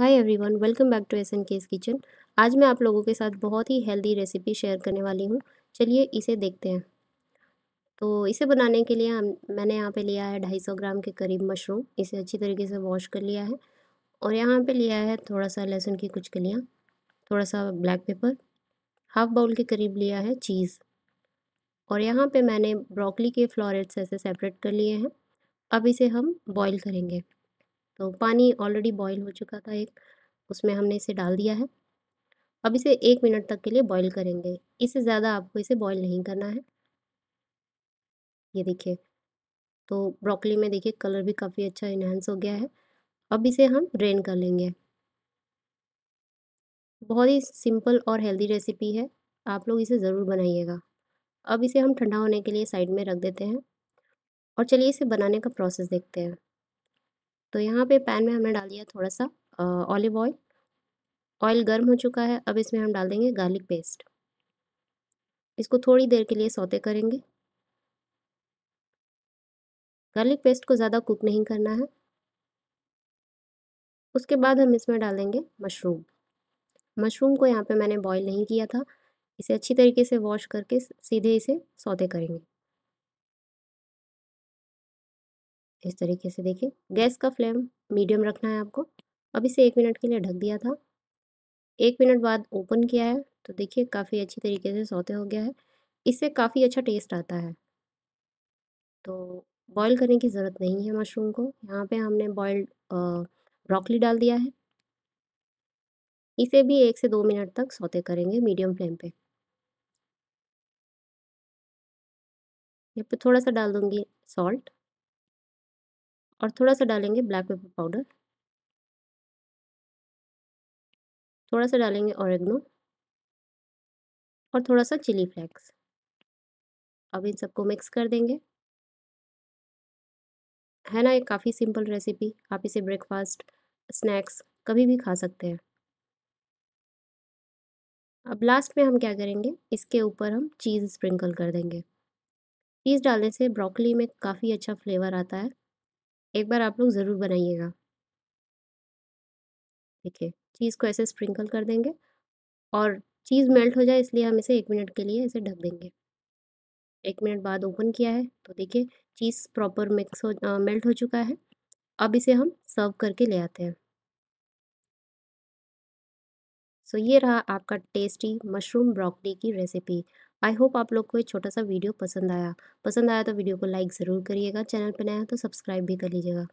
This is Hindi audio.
hi everyone welcome back to S N K's kitchen आज मैं आप लोगों के साथ बहुत ही हेल्दी रेसिपी शेयर करने वाली हूँ चलिए इसे देखते हैं तो इसे बनाने के लिए हम मैंने यहाँ पे लिया है ढाई सौ ग्राम के करीब मशरूम इसे अच्छी तरीके से वॉश कर लिया है और यहाँ पे लिया है थोड़ा सा लहसुन की कुछ कलियाँ थोड़ा सा ब्लैक पेपर हाफ बाउल के करीब लिया है चीज़ और यहाँ पर मैंने ब्रॉकली के फ्लॉरेट्स ऐसे सेपरेट कर लिए हैं अब इसे हम बॉयल करेंगे तो पानी ऑलरेडी बॉईल हो चुका था एक उसमें हमने इसे डाल दिया है अब इसे एक मिनट तक के लिए बॉईल करेंगे इससे ज़्यादा आपको इसे बॉईल नहीं करना है ये देखिए तो ब्रोकली में देखिए कलर भी काफ़ी अच्छा इन्हेंस हो गया है अब इसे हम ड्रेन कर लेंगे बहुत ही सिंपल और हेल्दी रेसिपी है आप लोग इसे ज़रूर बनाइएगा अब इसे हम ठंडा होने के लिए साइड में रख देते हैं और चलिए इसे बनाने का प्रोसेस देखते हैं तो यहाँ पे पैन में हमने डाल दिया थोड़ा सा ऑलिव ऑयल ऑयल गर्म हो चुका है अब इसमें हम डाल देंगे गार्लिक पेस्ट इसको थोड़ी देर के लिए सौते करेंगे गार्लिक पेस्ट को ज़्यादा कुक नहीं करना है उसके बाद हम इसमें डालेंगे मशरूम मशरूम को यहाँ पे मैंने बॉईल नहीं किया था इसे अच्छी तरीके से वॉश करके सीधे इसे सौते करेंगे इस तरीके से देखिए गैस का फ्लेम मीडियम रखना है आपको अब इसे एक मिनट के लिए ढक दिया था एक मिनट बाद ओपन किया है तो देखिए काफ़ी अच्छी तरीके से सौते हो गया है इससे काफ़ी अच्छा टेस्ट आता है तो बॉईल करने की ज़रूरत नहीं है मशरूम को यहाँ पे हमने बॉइल्ड ब्रोकली डाल दिया है इसे भी एक से दो मिनट तक सौते करेंगे मीडियम फ्लेम पे यहाँ पे थोड़ा सा डाल दूँगी सॉल्ट और थोड़ा सा डालेंगे ब्लैक पेपर पाउडर थोड़ा सा डालेंगे औरगनो और थोड़ा सा चिली फ्लेक्स अब इन सबको मिक्स कर देंगे है ना ये काफ़ी सिंपल रेसिपी आप इसे ब्रेकफास्ट स्नैक्स कभी भी खा सकते हैं अब लास्ट में हम क्या करेंगे इसके ऊपर हम चीज़ स्प्रिंकल कर देंगे चीज़ डालने से ब्रोकली में काफ़ी अच्छा फ्लेवर आता है एक बार आप लोग ज़रूर बनाइएगा देखिए चीज़ को ऐसे स्प्रिंकल कर देंगे और चीज़ मेल्ट हो जाए इसलिए हम इसे एक मिनट के लिए ऐसे ढक देंगे एक मिनट बाद ओपन किया है तो देखिए चीज़ प्रॉपर मिक्स हो आ, मेल्ट हो चुका है अब इसे हम सर्व करके ले आते हैं सो so, ये रहा आपका टेस्टी मशरूम ब्रोकली की रेसिपी आई होप आप लोग को ये छोटा सा वीडियो पसंद आया पसंद आया तो वीडियो को लाइक ज़रूर करिएगा चैनल पर नया हो तो सब्सक्राइब भी कर लीजिएगा